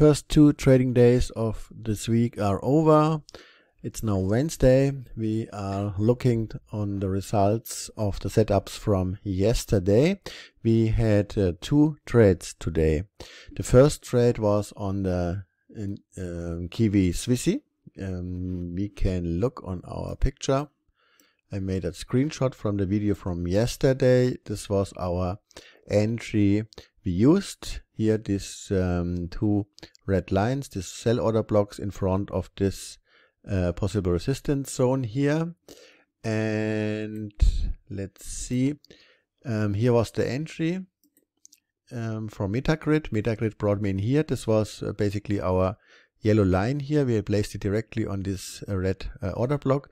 first two trading days of this week are over. It's now Wednesday. We are looking on the results of the setups from yesterday. We had uh, two trades today. The first trade was on the uh, Kiwi Swissy. Um, we can look on our picture. I made a screenshot from the video from yesterday. This was our entry we used here these um, two red lines, these cell order blocks in front of this uh, possible resistance zone here. And let's see, um, here was the entry um, from Metagrid. Metagrid brought me in here. This was uh, basically our yellow line here. We placed it directly on this uh, red uh, order block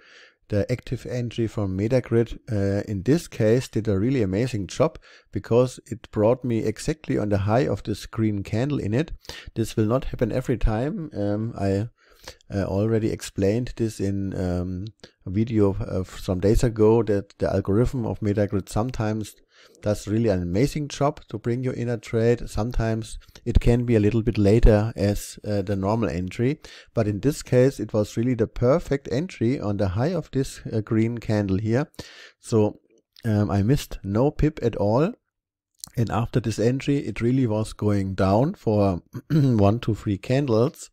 the active entry from Metagrid uh, in this case did a really amazing job because it brought me exactly on the high of this green candle in it. This will not happen every time. Um, I uh, already explained this in um, a video uh, some days ago that the algorithm of Metagrid sometimes that's really an amazing job to bring you in a trade. Sometimes it can be a little bit later as uh, the normal entry, but in this case it was really the perfect entry on the high of this uh, green candle here. So um, I missed no pip at all. And after this entry, it really was going down for one to three candles.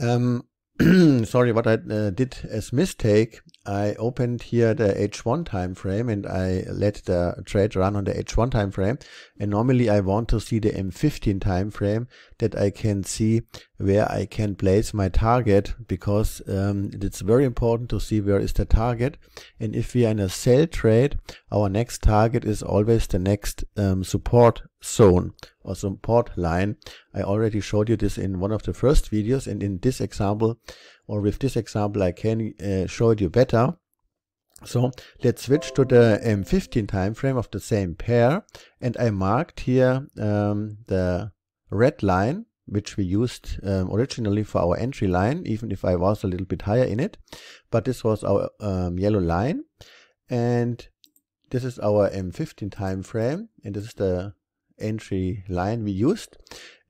Um, sorry, what I uh, did as mistake I opened here the H1 time frame and I let the trade run on the H1 time frame. And normally I want to see the M15 time frame that I can see where I can place my target because um, it's very important to see where is the target. And if we are in a sell trade, our next target is always the next um, support zone or support line. I already showed you this in one of the first videos and in this example or with this example I can uh, show it you better. So let's switch to the M15 time frame of the same pair and I marked here um, the red line which we used um, originally for our entry line even if I was a little bit higher in it but this was our um, yellow line and this is our M15 time frame and this is the entry line we used.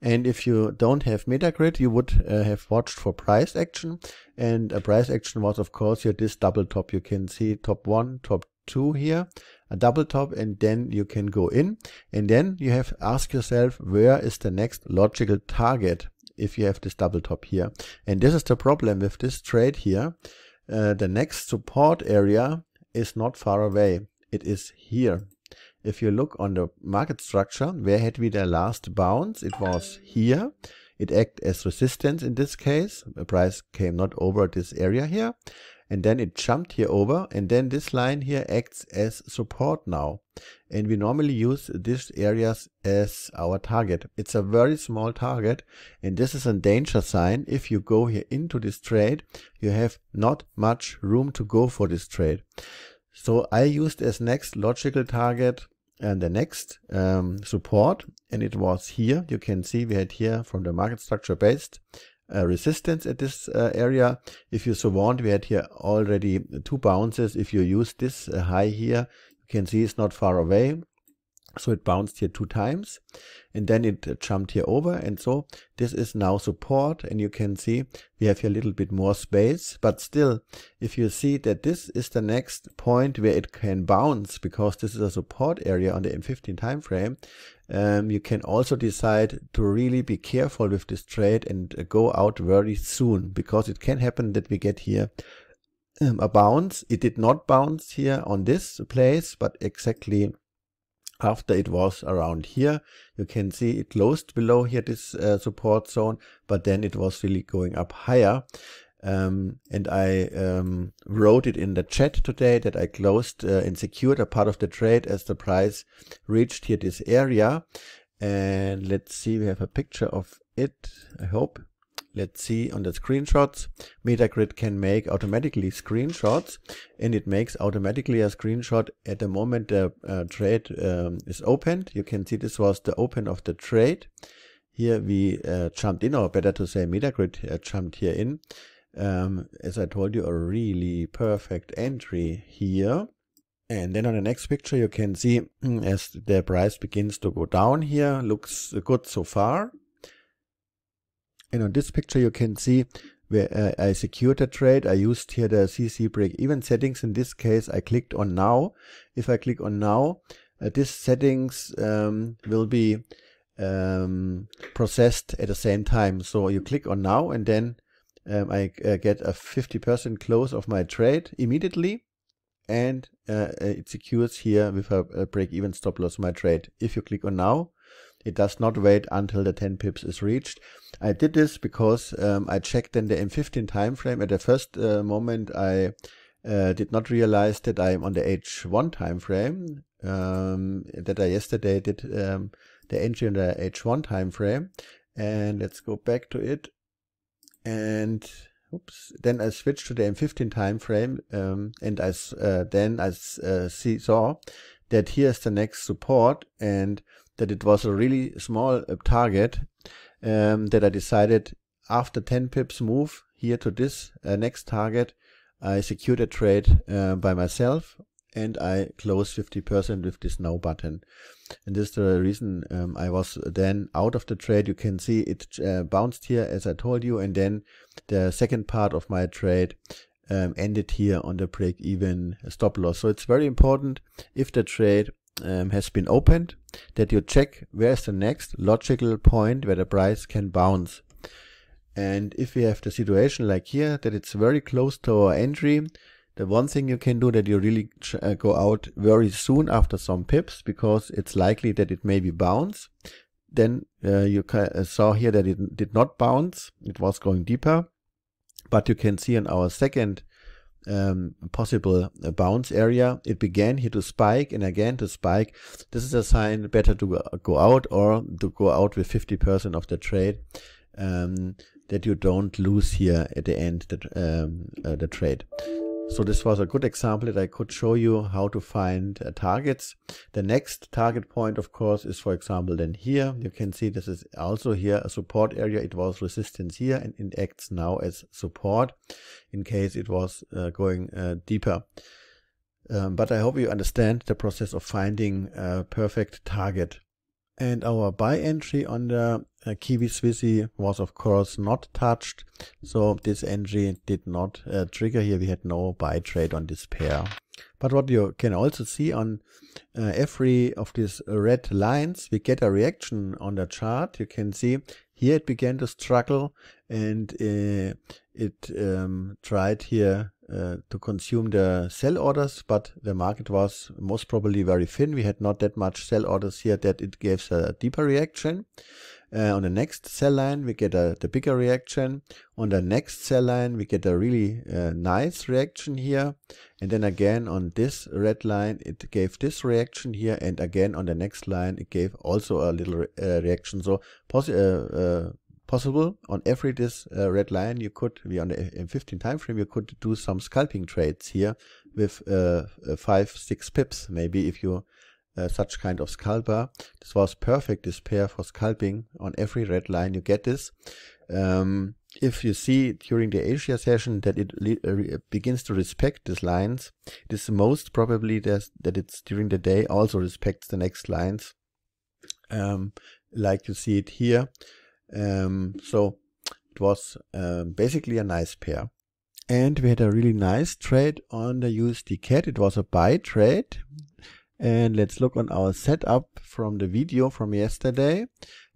And if you don't have Metagrid, you would uh, have watched for price action. And a price action was, of course, here this double top. You can see top one, top two here, a double top, and then you can go in. And then you have ask yourself, where is the next logical target if you have this double top here? And this is the problem with this trade here. Uh, the next support area is not far away. It is here if you look on the market structure, where had we the last bounce? It was here. It acted as resistance in this case. The price came not over this area here. And then it jumped here over. And then this line here acts as support now. And we normally use these areas as our target. It's a very small target. And this is a danger sign. If you go here into this trade, you have not much room to go for this trade. So I used as next logical target and the next um, support and it was here you can see we had here from the market structure based uh, resistance at this uh, area if you so want we had here already two bounces if you use this uh, high here you can see it's not far away so it bounced here two times and then it uh, jumped here over and so this is now support and you can see we have here a little bit more space but still if you see that this is the next point where it can bounce because this is a support area on the M15 time frame um, you can also decide to really be careful with this trade and uh, go out very soon because it can happen that we get here um, a bounce. It did not bounce here on this place but exactly after it was around here you can see it closed below here this uh, support zone but then it was really going up higher um, and I um, wrote it in the chat today that I closed uh, and secured a part of the trade as the price reached here this area and let's see we have a picture of it I hope Let's see on the screenshots. Metagrid can make automatically screenshots and it makes automatically a screenshot at the moment the uh, trade um, is opened. You can see this was the open of the trade. Here we uh, jumped in or better to say Metagrid uh, jumped here in. Um, as I told you, a really perfect entry here. And then on the next picture, you can see mm, as the price begins to go down here, looks good so far. And on this picture, you can see where uh, I secured a trade. I used here the CC break even settings. In this case, I clicked on now. If I click on now, uh, this settings um, will be um, processed at the same time. So you click on now and then um, I uh, get a 50% close of my trade immediately and uh, it secures here with a, break-even stop loss my trade. If you click on now, it does not wait until the 10 pips is reached. I did this because um, I checked in the M15 time frame. At the first uh, moment, I uh, did not realize that I am on the H1 time frame um, that I yesterday did um, the entry on the H1 time frame. And let's go back to it. And oops, then I switched to the M15 time frame, um, and I uh, then I uh, see, saw that here's the next support, and that it was a really small uh, target um, that I decided after 10 pips move here to this uh, next target, I secured a trade uh, by myself and I closed 50% with this no button. And this is the reason um, I was then out of the trade. You can see it uh, bounced here as I told you and then the second part of my trade um, ended here on the break even stop loss. So it's very important if the trade um, has been opened that you check where is the next logical point where the price can bounce. And if we have the situation like here that it's very close to our entry, the one thing you can do that you really uh, go out very soon after some pips because it's likely that it may be bounce. Then uh, you uh, saw here that it did not bounce, it was going deeper. But you can see on our second um, possible uh, bounce area. It began here to spike and again to spike. This is a sign better to go out or to go out with 50% of the trade um, that you don't lose here at the end the, um, uh, the trade. So this was a good example that I could show you how to find uh, targets. The next target point, of course, is for example then here. You can see this is also here a support area. It was resistance here and it acts now as support in case it was uh, going uh, deeper. Um, but I hope you understand the process of finding a perfect target. And our buy entry on the uh, Kiwi Swissy was of course not touched, so this entry did not uh, trigger here. We had no buy trade on this pair. But what you can also see on uh, every of these red lines, we get a reaction on the chart. You can see here it began to struggle and uh, it um, tried here uh, to consume the sell orders, but the market was most probably very thin. We had not that much sell orders here that it gave a deeper reaction. Uh, on the next cell line, we get a, the bigger reaction. On the next cell line, we get a really uh, nice reaction here. And then again on this red line, it gave this reaction here. And again on the next line, it gave also a little re uh, reaction. So posi uh, uh, possible on every this uh, red line, you could be on the 15 time frame, you could do some scalping trades here with five, six pips, maybe if you uh, such kind of scalper. This was perfect This pair for scalping on every red line you get this. Um, if you see during the Asia session that it uh, uh, begins to respect these lines, it is most probably that it's during the day also respects the next lines, um, like you see it here. Um, so it was um, basically a nice pair. And we had a really nice trade on the USD CAD. It was a buy trade and let's look on our setup from the video from yesterday.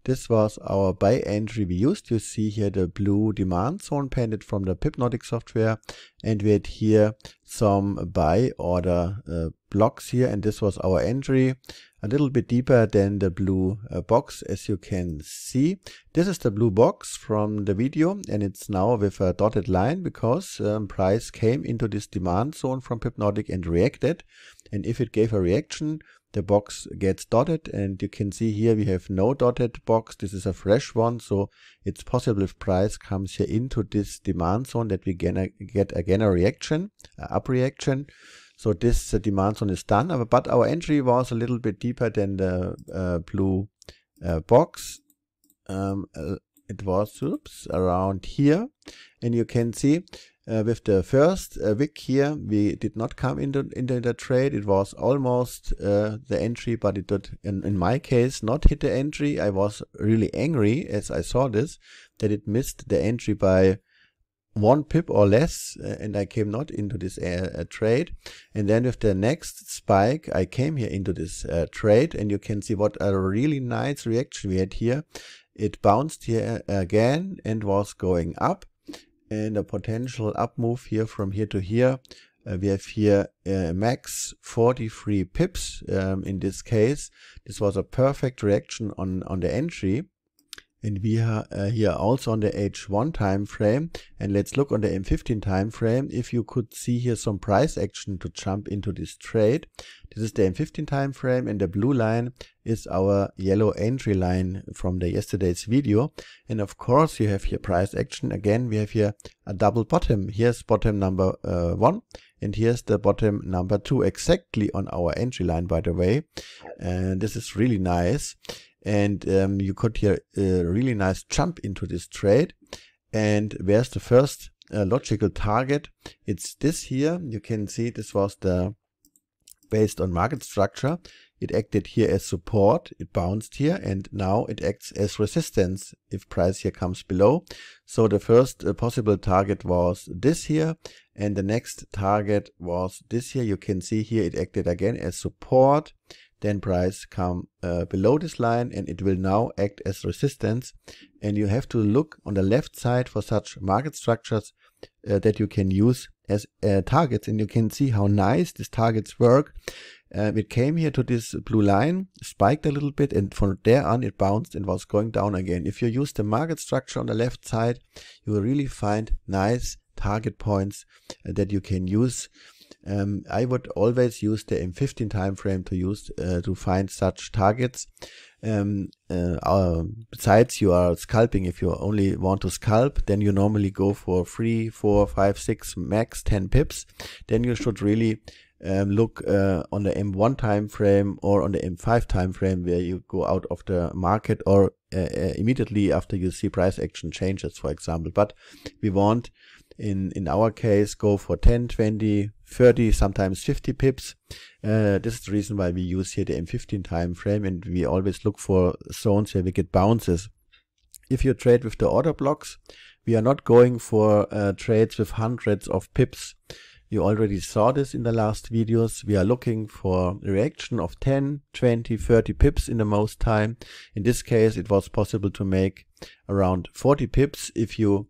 This was our buy entry. We used. You see here the blue demand zone painted from the Pipnotic software. And we had here some buy order uh, blocks here. And this was our entry a little bit deeper than the blue uh, box as you can see. This is the blue box from the video and it's now with a dotted line because um, price came into this demand zone from Pipnotic and reacted. And if it gave a reaction, the box gets dotted and you can see here we have no dotted box this is a fresh one so it's possible if price comes here into this demand zone that we gonna get again a reaction a up reaction so this uh, demand zone is done uh, but our entry was a little bit deeper than the uh, blue uh, box um, uh, it was oops around here and you can see uh, with the first uh, wick here, we did not come into, into the trade. It was almost uh, the entry, but it did, in, in my case, not hit the entry. I was really angry as I saw this, that it missed the entry by one pip or less, uh, and I came not into this uh, uh, trade. And then with the next spike, I came here into this trade, and you can see what a really nice reaction we had here. It bounced here again and was going up and a potential up move here from here to here. Uh, we have here a uh, max 43 pips um, in this case. This was a perfect reaction on, on the entry. And we are uh, here also on the H1 time frame. And let's look on the M15 time frame. If you could see here some price action to jump into this trade. This is the M15 time frame and the blue line is our yellow entry line from the yesterday's video. And of course you have here price action. Again, we have here a double bottom. Here's bottom number uh, one and here's the bottom number two exactly on our entry line by the way. And this is really nice and um, you got here a really nice jump into this trade and where's the first uh, logical target it's this here you can see this was the based on market structure it acted here as support it bounced here and now it acts as resistance if price here comes below so the first uh, possible target was this here and the next target was this here you can see here it acted again as support then price come uh, below this line and it will now act as resistance and you have to look on the left side for such market structures uh, that you can use as uh, targets and you can see how nice these targets work um, it came here to this blue line, spiked a little bit, and from there on it bounced and was going down again. If you use the market structure on the left side, you will really find nice target points uh, that you can use um, I would always use the M15 timeframe to use uh, to find such targets. Um, uh, uh, besides, you are scalping. If you only want to scalp, then you normally go for three, four, five, six, max 10 pips. Then you should really um, look uh, on the M1 time frame or on the M5 time frame where you go out of the market or uh, uh, immediately after you see price action changes, for example. But we want in in our case go for 10, 20, 30, sometimes 50 pips. Uh, this is the reason why we use here the M15 time frame and we always look for zones where we get bounces. If you trade with the order blocks, we are not going for uh, trades with hundreds of pips. You already saw this in the last videos. We are looking for a reaction of 10, 20, 30 pips in the most time. In this case, it was possible to make around 40 pips if you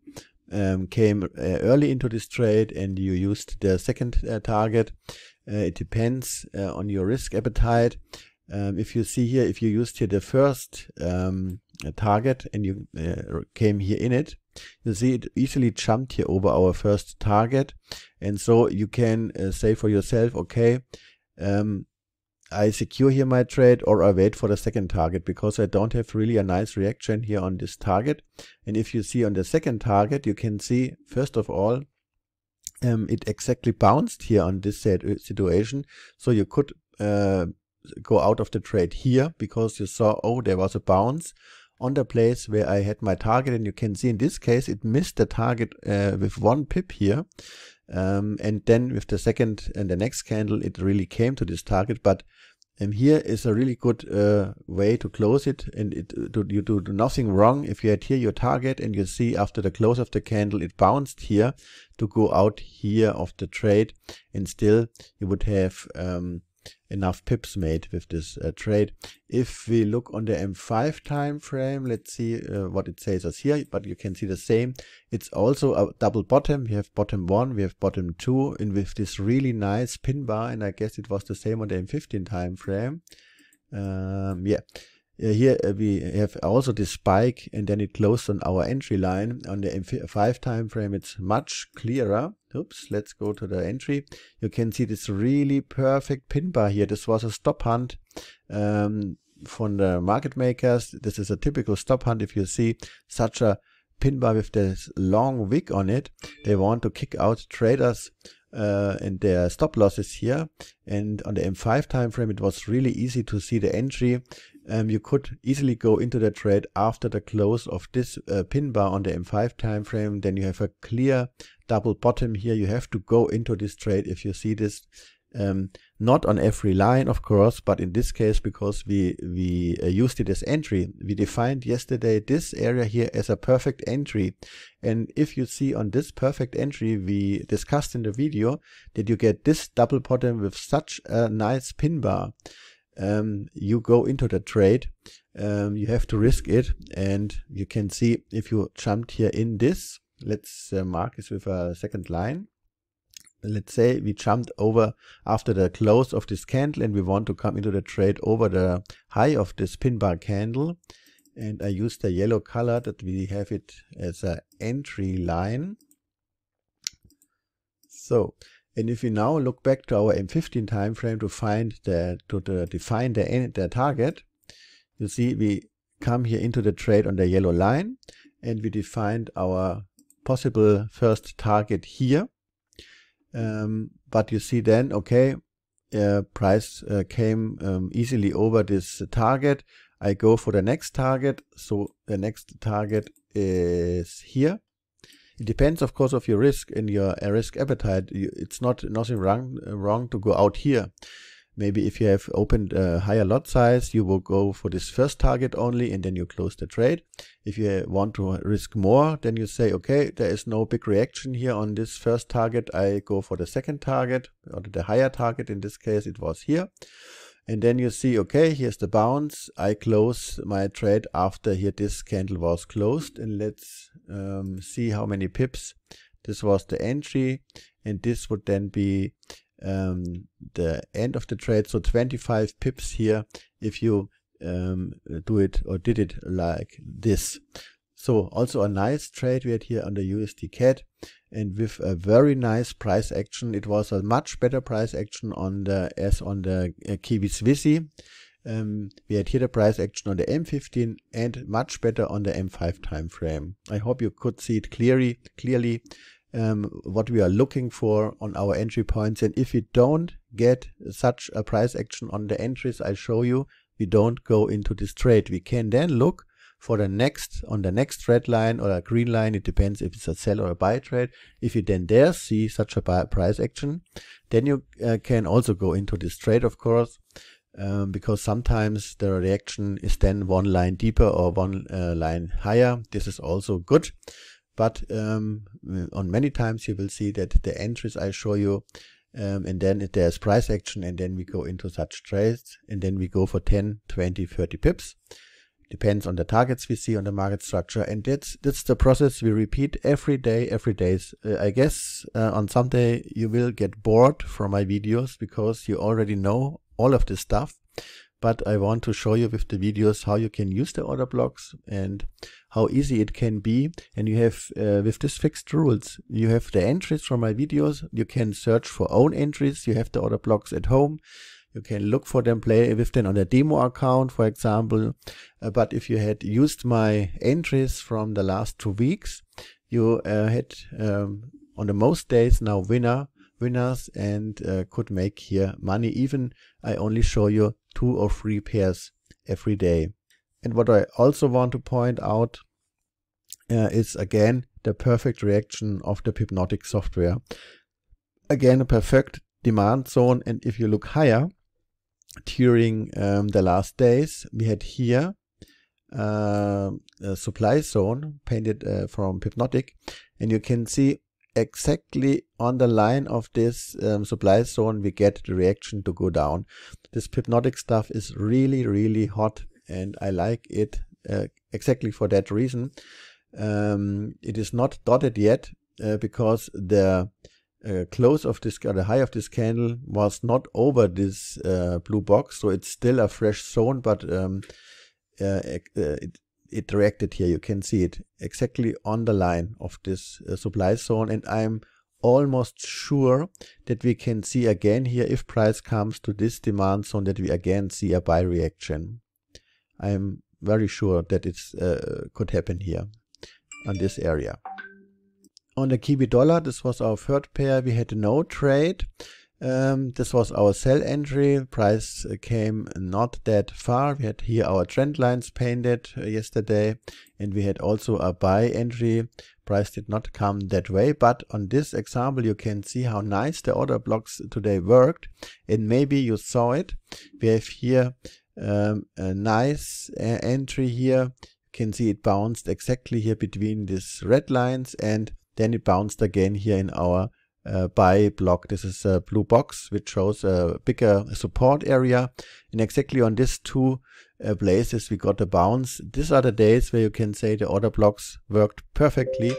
um, came uh, early into this trade and you used the second uh, target, uh, it depends on your risk appetite. Um, if you see here, if you used here the first um, target and you uh, came here in it, you see it easily jumped here over our first target. And so you can uh, say for yourself, okay, um, I secure here my trade or I wait for the second target because I don't have really a nice reaction here on this target. And if you see on the second target, you can see, first of all, um, it exactly bounced here on this situation. So you could uh, go out of the trade here because you saw, oh, there was a bounce on the place where I had my target. And you can see in this case, it missed the target uh, with one pip here. Um, and then with the second and the next candle, it really came to this target. But um, here is a really good uh, way to close it. And it, uh, to, you do nothing wrong if you had here your target and you see after the close of the candle, it bounced here to go out here of the trade. And still you would have um, enough pips made with this uh, trade. If we look on the M5 time frame, let's see uh, what it says us here, but you can see the same. It's also a double bottom. We have bottom one, we have bottom two, and with this really nice pin bar, and I guess it was the same on the M15 time frame. Um, yeah, uh, here uh, we have also this spike and then it closed on our entry line. On the M5 time frame it's much clearer. Oops, let's go to the entry. You can see this really perfect pin bar here. This was a stop hunt um, from the market makers. This is a typical stop hunt if you see such a pin bar with this long wick on it. They want to kick out traders uh, and their stop losses here and on the M5 time frame it was really easy to see the entry um, you could easily go into the trade after the close of this uh, pin bar on the M5 time frame. Then you have a clear double bottom here. You have to go into this trade if you see this. Um, not on every line, of course, but in this case, because we, we uh, used it as entry, we defined yesterday this area here as a perfect entry. And if you see on this perfect entry, we discussed in the video that you get this double bottom with such a nice pin bar um, you go into the trade, um, you have to risk it. And you can see if you jumped here in this, let's uh, mark this with a second line. Let's say we jumped over after the close of this candle and we want to come into the trade over the high of this pin bar candle. And I use the yellow color that we have it as an entry line. So and if we now look back to our M15 time frame to find the to the define the the target, you see we come here into the trade on the yellow line and we defined our possible first target here. Um, but you see then, okay, uh, price uh, came um, easily over this target. I go for the next target. So the next target is here it depends, of course, of your risk and your uh, risk appetite. It's not nothing wrong uh, wrong to go out here. Maybe if you have opened a higher lot size, you will go for this first target only and then you close the trade. If you want to risk more, then you say, okay, there is no big reaction here on this first target. I go for the second target or the higher target. In this case, it was here. And then you see, okay, here's the bounce. I close my trade after here this candle was closed and let's um, see how many pips. This was the entry and this would then be um, the end of the trade. So 25 pips here if you um, do it or did it like this. So also a nice trade we had here on the USD CAD and with a very nice price action. It was a much better price action on the as on the uh, Kiwi Swissy um, ähm, we had here the price action on the M15 and much better on the M5 time frame. I hope you could see it clearly, clearly um, what we are looking for on our entry points. And if we don't get such a price action on the entries I show you, we don't go into this trade. We can then look for the next on the next red line or a green line it depends if it's a sell or a buy trade if you then there see such a price action then you uh, can also go into this trade of course um, because sometimes the reaction is then one line deeper or one uh, line higher. This is also good. But um, uh, on many times you will see that the entries I show you um, and then there's price action and then we go into such trades and then we go for 10, 20, 30 pips. Depends on the targets we see on the market structure and that's, that's the process we repeat every day, every day. Uh, I guess uh, on Sunday you will get bored from my videos because you already know all of this stuff but I want to show you with the videos how you can use the order blocks and how easy it can be. And you have, uh, with this fixed rules, you have the entries from my videos. You can search for own entries. You have the order blocks at home. You can look for them, play with them on a demo account, for example. Uh, but if you had used my entries from the last two weeks, you uh, had um, on the most days now winner winners and uh, could make here money even I only show you two or three pairs every day. And what I also want to point out uh, is again the perfect reaction of the Pipnotic software. Again a perfect demand zone and if you look higher during um, the last days we had here uh, supply zone painted uh, from Pipnotic and you can see exactly on the line of this um, supply zone we get the reaction to go down. This hypnotic stuff is really really hot and I like it uh, exactly for that reason. Um, it is not dotted yet uh, because the uh, close of this the high of this candle was not over this uh, blue box so it's still a fresh zone but um, uh, uh, it, it reacted here. You can see it exactly on the line of this uh, supply zone. And I'm almost sure that we can see again here if price comes to this demand zone that we again see a buy reaction. I'm very sure that it uh, could happen here on this area. On the Kiwi dollar, this was our third pair. We had no trade. Um, this was our sell entry. Price uh, came not that far. We had here our trend lines painted uh, yesterday and we had also a buy entry. Price did not come that way, but on this example you can see how nice the order blocks today worked and maybe you saw it. We have here um, a nice uh, entry here. You can see it bounced exactly here between these red lines and then it bounced again here in our uh, by block. This is a uh, blue box which shows a bigger support area. And exactly on these two uh, places we got a bounce. These are the days where you can say the order blocks worked perfectly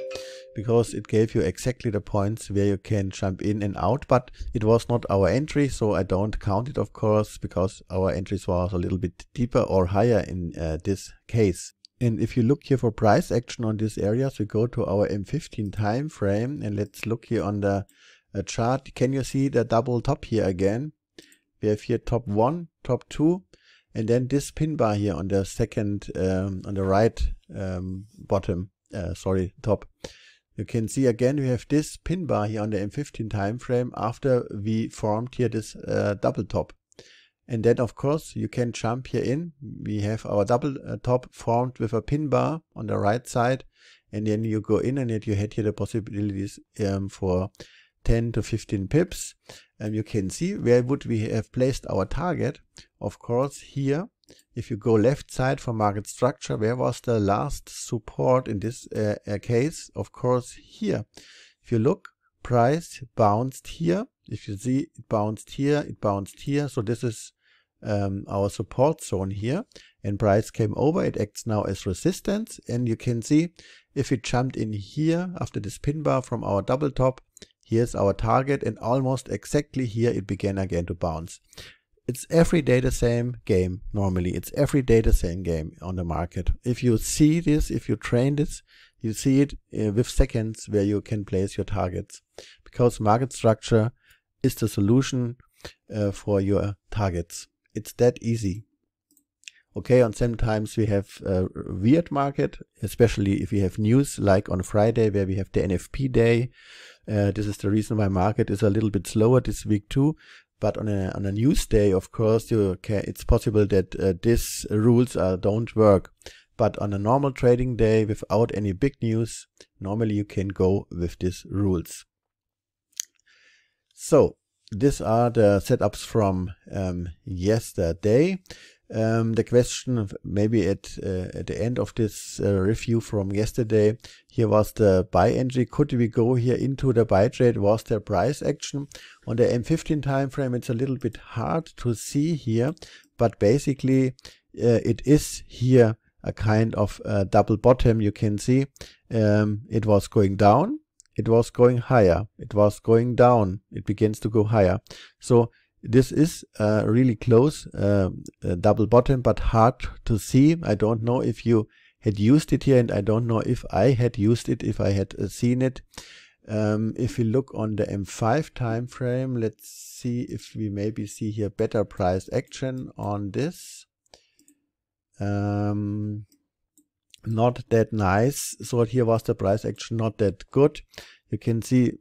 because it gave you exactly the points where you can jump in and out. But it was not our entry, so I don't count it, of course, because our entries was a little bit deeper or higher in uh, this case. And if you look here for price action on this area, so go to our M15 time frame and let's look here on the uh, chart. Can you see the double top here again? We have here top one, top two, and then this pin bar here on the second, um, on the right um, bottom, uh, sorry, top. You can see again we have this pin bar here on the M15 time frame after we formed here this uh, double top. And then of course you can jump here in. We have our double uh, top formed with a pin bar on the right side. And then you go in and yet you had here the possibilities um, for 10 to 15 pips. And you can see where would we have placed our target. Of course here, if you go left side for market structure, where was the last support in this uh, uh case? Of course here. If you look, price bounced here. If you see, it bounced here, it bounced here. So this is um, our support zone here and price came over. It acts now as resistance. And you can see if we jumped in here after this pin bar from our double top, here's our target and almost exactly here it began again to bounce. It's every day the same game normally. It's every day the same game on the market. If you see this, if you train this, you see it uh, with seconds where you can place your targets because market structure is the solution uh, for your targets. It's that easy. Okay, and sometimes we have a weird market, especially if we have news like on Friday where we have the NFP day. Uh, this is the reason why market is a little bit slower this week too. But on a, on a news day, of course, can, it's possible that uh, these rules uh, don't work. But on a normal trading day without any big news, normally you can go with these rules. So these are the setups from um, yesterday. Um, the question maybe at, uh, at the end of this uh, review from yesterday, here was the buy entry. Could we go here into the buy trade? Was there price action? On the M15 time frame, it's a little bit hard to see here, but basically uh, it is here a kind of uh, double bottom you can see. Um, it was going down it was going higher, it was going down, it begins to go higher. So this is uh, really close, uh, uh, double bottom, but hard to see. I don't know if you had used it here and I don't know if I had used it, if I had uh, seen it. Um, if we look on the M5 time frame, let's see if we maybe see here better price action on this. Um, not that nice. So here was the price action not that good. You can see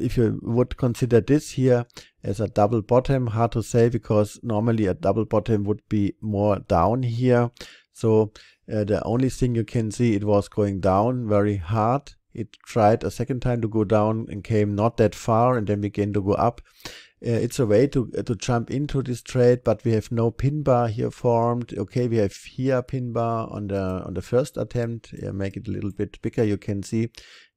if you would consider this here as a double bottom, hard to say because normally a double bottom would be more down here. So uh, the only thing you can see it was going down very hard. It tried a second time to go down and came not that far and then began to go up. Uh, it's a way to, uh, to jump into this trade, but we have no pin bar here formed. Okay, we have here pin bar on the, on the first attempt. Yeah, make it a little bit bigger. You can see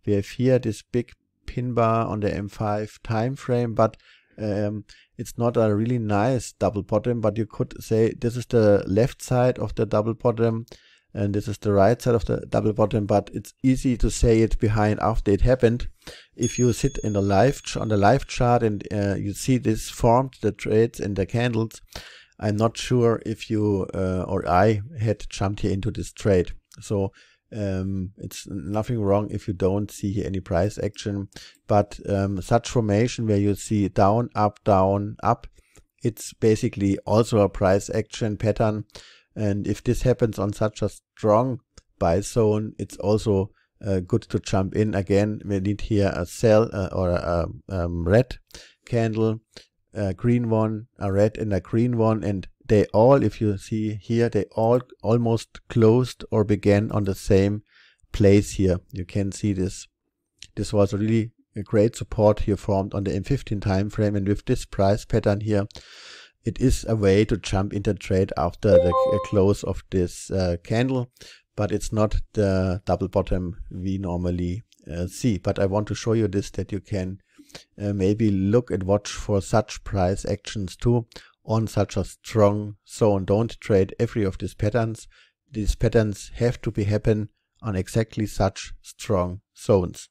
we have here this big pin bar on the M5 time frame, but um, it's not a really nice double bottom, but you could say this is the left side of the double bottom and this is the right side of the double bottom but it's easy to say it behind after it happened if you sit in the live on the live chart and uh, you see this formed the trades and the candles i'm not sure if you uh, or i had jumped here into this trade so um, it's nothing wrong if you don't see any price action but um, such formation where you see down up down up it's basically also a price action pattern and if this happens on such a strong buy zone, it's also uh, good to jump in again. We need here a sell uh, or a, a um, red candle, a green one, a red and a green one. And they all, if you see here, they all almost closed or began on the same place here. You can see this. This was really a great support here formed on the M15 time frame and with this price pattern here it is a way to jump into trade after the uh, close of this uh, candle, but it's not the double bottom we normally uh, see. But I want to show you this that you can uh, maybe look and watch for such price actions too on such a strong zone. Don't trade every of these patterns. These patterns have to be happen on exactly such strong zones.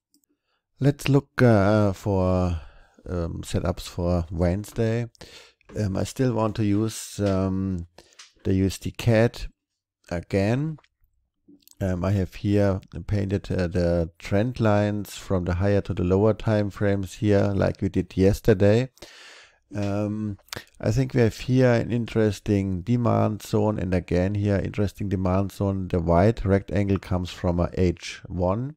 Let's look uh, for um, setups for Wednesday. Um, I still want to use um, the USD CAD again. Um, I have here painted uh, the trend lines from the higher to the lower time frames here like we did yesterday. Um, I think we have here an interesting demand zone and again here interesting demand zone. The white rectangle comes from a H1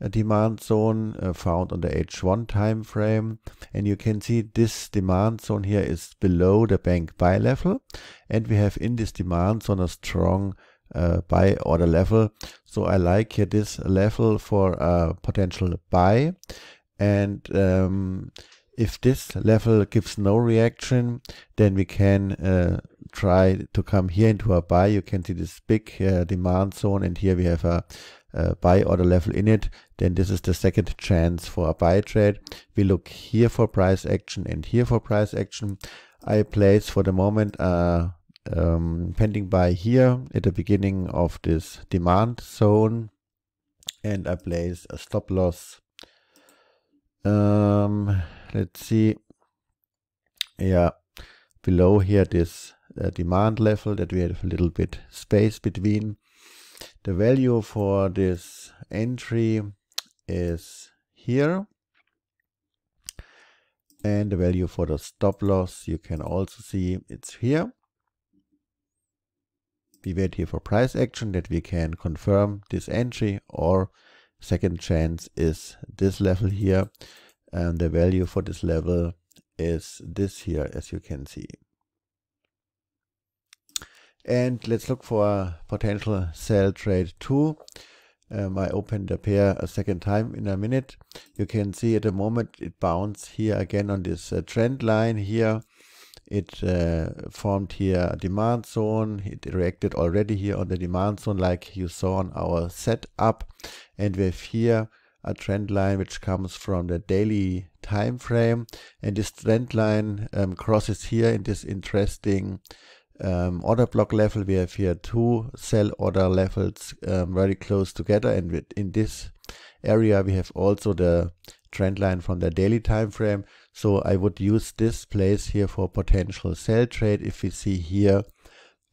demand zone uh, found on the H1 time frame and you can see this demand zone here is below the bank buy level and we have in this demand zone a strong uh, buy order level so I like here this level for a uh, potential buy and um, if this level gives no reaction then we can uh, try to come here into a buy you can see this big uh, demand zone and here we have a uh, buy order level in it then this is the second chance for a buy trade. We look here for price action and here for price action. I place for the moment a uh, um, pending buy here at the beginning of this demand zone and I place a stop loss. Um, let's see. Yeah, below here this uh, demand level that we have a little bit space between. The value for this entry is here and the value for the stop loss you can also see it's here we wait here for price action that we can confirm this entry or second chance is this level here and the value for this level is this here as you can see and let's look for a potential sell trade too um, uh, I opened the pair a second time in a minute. You can see at the moment it bounced here again on this uh, trend line here. It uh, formed here a demand zone. It reacted already here on the demand zone like you saw on our setup. And we have here a trend line which comes from the daily time frame. And this trend line um, crosses here in this interesting um, order block level. We have here two cell order levels um, very close together. And with, in this area, we have also the trend line from the daily time frame. So I would use this place here for potential sell trade. If we see here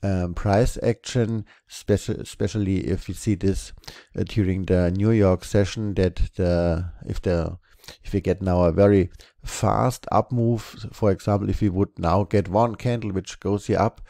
um, price action, speci especially if we see this uh, during the New York session that the if the if we get now a very fast up move. For example, if we would now get one candle, which goes here up,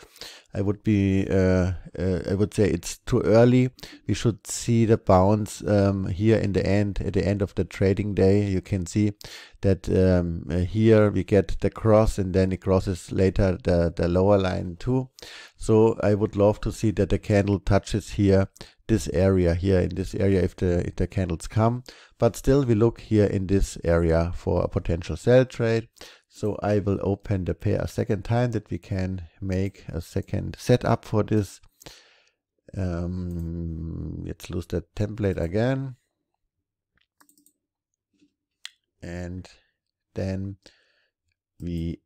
I would be, uh, uh, I would say it's too early. We should see the bounce um, here in the end, at the end of the trading day. You can see that um, uh, here we get the cross and then it crosses later the, the lower line too. So I would love to see that the candle touches here, this area here in this area if the, if the candles come. But still we look here in this area for a potential sell trade. So I will open the pair a second time that we can make a second setup for this. Um, let's lose the template again. And then we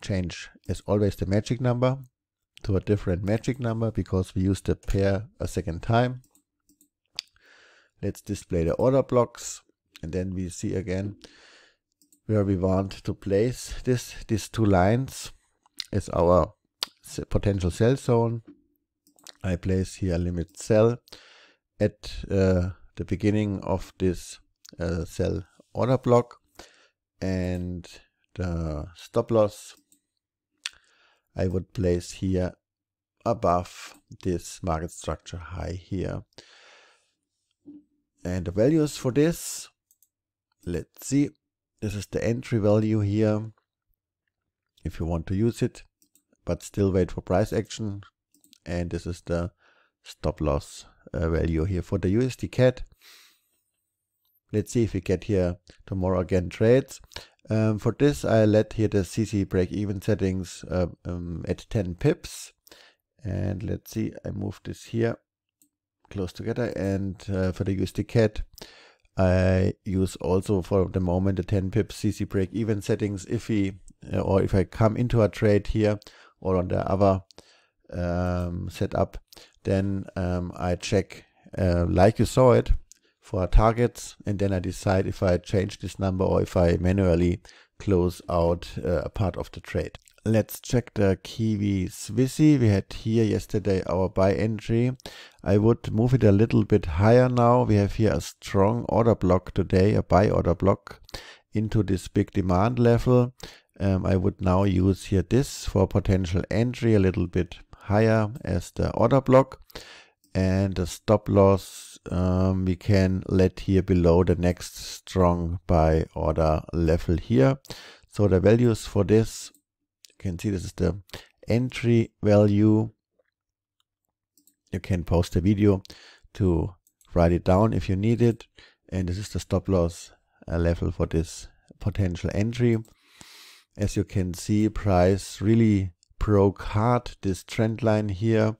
change as always the magic number to a different magic number because we used the pair a second time. Let's display the order blocks and then we see again where we want to place this. These two lines is our potential cell zone. I place here limit cell at uh, the beginning of this uh, cell order block and the stop loss I would place here above this market structure high here. And the values for this, let's see. This is the entry value here if you want to use it, but still wait for price action. And this is the stop loss uh, value here for the USD CAD. Let's see if we get here tomorrow again trades. Um, for this, I let here the CC break even settings uh, um, at 10 pips. And let's see, I move this here close together. And uh, for the USD CAD, I use also for the moment the 10 pip CC break even settings if we uh, or if I come into a trade here or on the other um, setup, then um, I check uh, like you saw it for targets and then I decide if I change this number or if I manually close out uh, a part of the trade let's check the Kiwi Swissy. We had here yesterday our buy entry. I would move it a little bit higher now. We have here a strong order block today, a buy order block into this big demand level. Um, I would now use here this for potential entry a little bit higher as the order block and the stop loss um, we can let here below the next strong buy order level here. So the values for this can see this is the entry value. You can post a video to write it down if you need it. And this is the stop loss uh, level for this potential entry. As you can see, price really broke hard this trend line here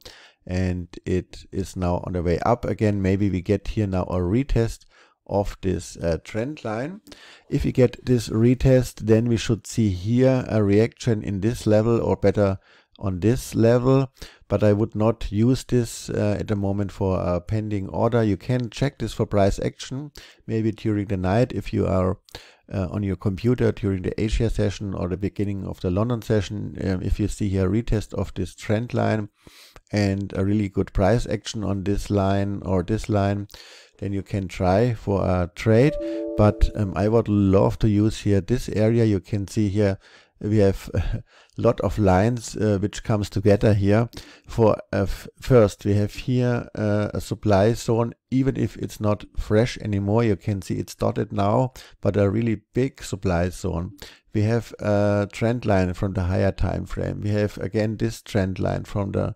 and it is now on the way up again. Maybe we get here now a retest of this uh, trend line. If we get this retest, then we should see here a reaction in this level or better on this level. But I would not use this uh, at the moment for a pending order. You can check this for price action, maybe during the night if you are uh, on your computer during the Asia session or the beginning of the London session. Um, if you see here retest of this trend line and a really good price action on this line or this line, then you can try for a trade. But um, I would love to use here this area. You can see here we have a lot of lines uh, which comes together here. For uh, first we have here uh, a supply zone, even if it's not fresh anymore. You can see it's dotted now, but a really big supply zone. We have a trend line from the higher time frame. We have again this trend line from the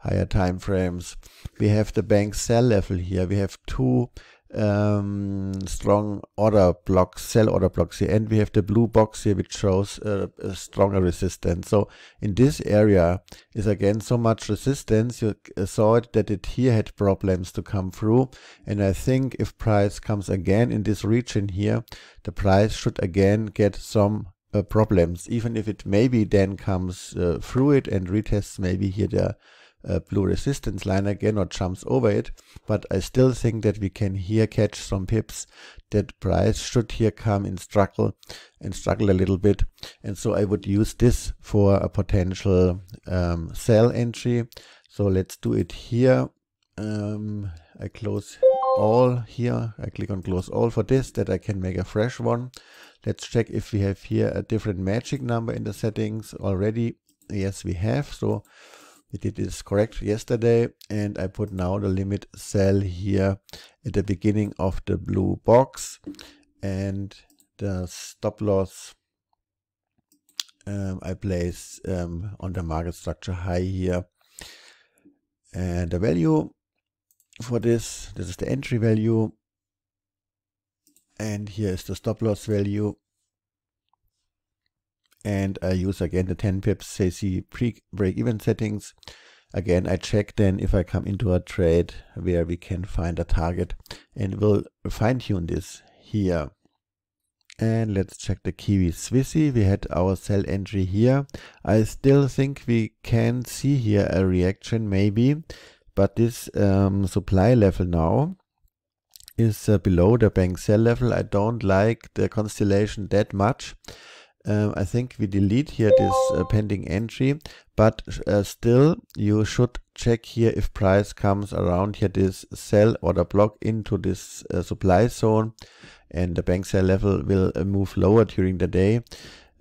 higher time frames. We have the bank sell level here. We have two um, strong order blocks, sell order blocks here, and we have the blue box here which shows a stronger resistance. So in this area is again so much resistance. You saw it that it here had problems to come through, and I think if price comes again in this region here, the price should again get some uh, problems, even if it maybe then comes uh, through it and retests maybe here the a blue resistance line again or jumps over it. But I still think that we can here catch some pips that price should here come in struggle and struggle a little bit. And so I would use this for a potential um, sell entry. So let's do it here. Um, I close all here. I click on close all for this that I can make a fresh one. Let's check if we have here a different magic number in the settings already. Yes, we have. So we did this correct yesterday and I put now the limit cell here at the beginning of the blue box and the stop loss um, I place um, on the market structure high here and the value for this this is the entry value and here is the stop loss value and I use again the 10 pips CC pre-break-even settings. Again, I check then if I come into a trade where we can find a target and we'll fine-tune this here. And let's check the Kiwi Swissy. We had our sell entry here. I still think we can see here a reaction maybe, but this um, supply level now is uh, below the bank sell level. I don't like the constellation that much uh, I think we delete here this uh, pending entry, but uh, still you should check here if price comes around here this sell order block into this uh, supply zone and the bank sell level will uh, move lower during the day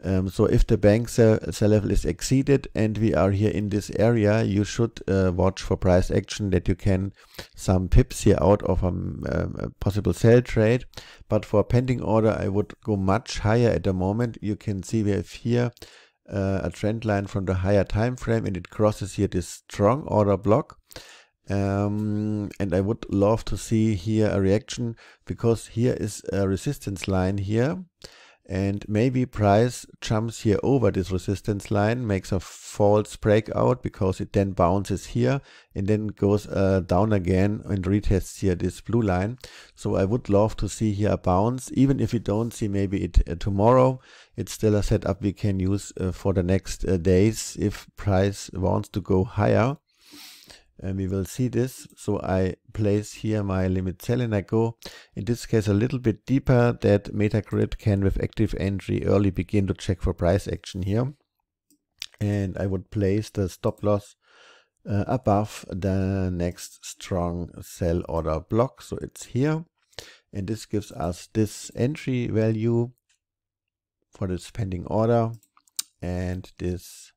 um, so if the bank sell, sell, level is exceeded and we are here in this area, you should uh, watch for price action that you can some pips here out of a, um, um, a possible sell trade. But for pending order, I would go much higher at the moment. You can see we have here uh, a trend line from the higher time frame and it crosses here this strong order block um, and I would love to see here a reaction because here is a resistance line here and maybe price jumps here over this resistance line makes a false breakout because it then bounces here and then goes uh, down again and retests here this blue line so i would love to see here a bounce even if we don't see maybe it uh, tomorrow it's still a setup we can use uh, for the next uh, days if price wants to go higher and we will see this. So I place here my limit cell and I go, in this case, a little bit deeper that Metagrid can, with active entry, early begin to check for price action here. And I would place the stop loss uh, above the next strong sell order block. So it's here. And this gives us this entry value for this pending order and this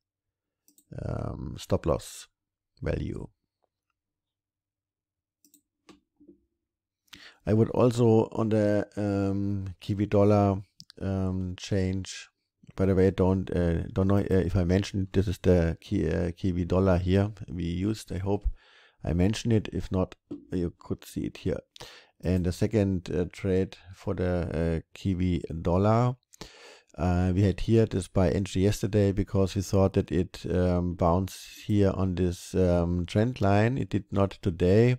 um, stop loss value. I would also on the um, Kiwi dollar um, change. By the way, don't uh, don't know uh, if I mentioned this is the Ki uh, Kiwi dollar here we used. I hope I mentioned it. If not, you could see it here. And the second uh, trade for the uh, Kiwi dollar. Uh, we had here this buy entry yesterday because we thought that it um, bounced here on this um, trend line. It did not today.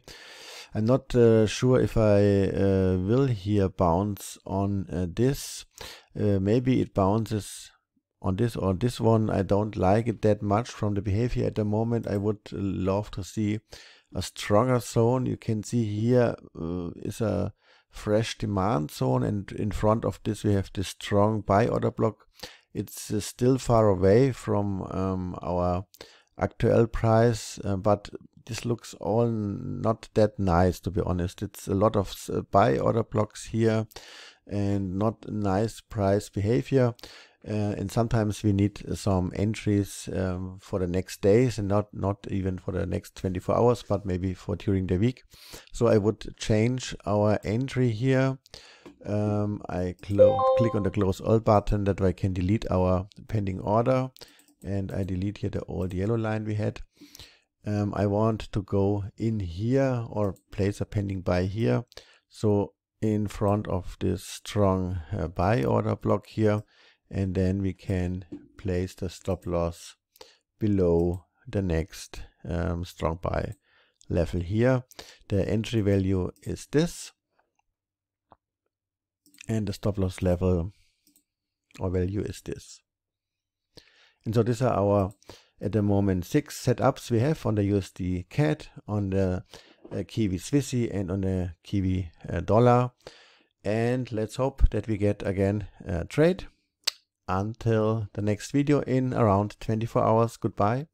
I'm not uh, sure if I uh, will here bounce on uh, this. Uh, maybe it bounces on this or this one. I don't like it that much from the behavior at the moment. I would love to see a stronger zone. You can see here uh, is a fresh demand zone and in front of this we have this strong buy order block. It's uh, still far away from um, our actual price, uh, but this looks all not that nice to be honest it's a lot of uh, buy order blocks here and not nice price behavior uh, and sometimes we need some entries um, for the next days and not not even for the next 24 hours but maybe for during the week so i would change our entry here um, i click on the close all button that way i can delete our pending order and i delete here the old yellow line we had um, I want to go in here or place a pending buy here. So in front of this strong uh, buy order block here and then we can place the stop loss below the next um, strong buy level here. The entry value is this and the stop loss level or value is this. And so these are our at the moment six setups we have on the USD CAD, on the uh, Kiwi Swissy and on the Kiwi uh, dollar. And let's hope that we get again a uh, trade. Until the next video in around 24 hours. Goodbye.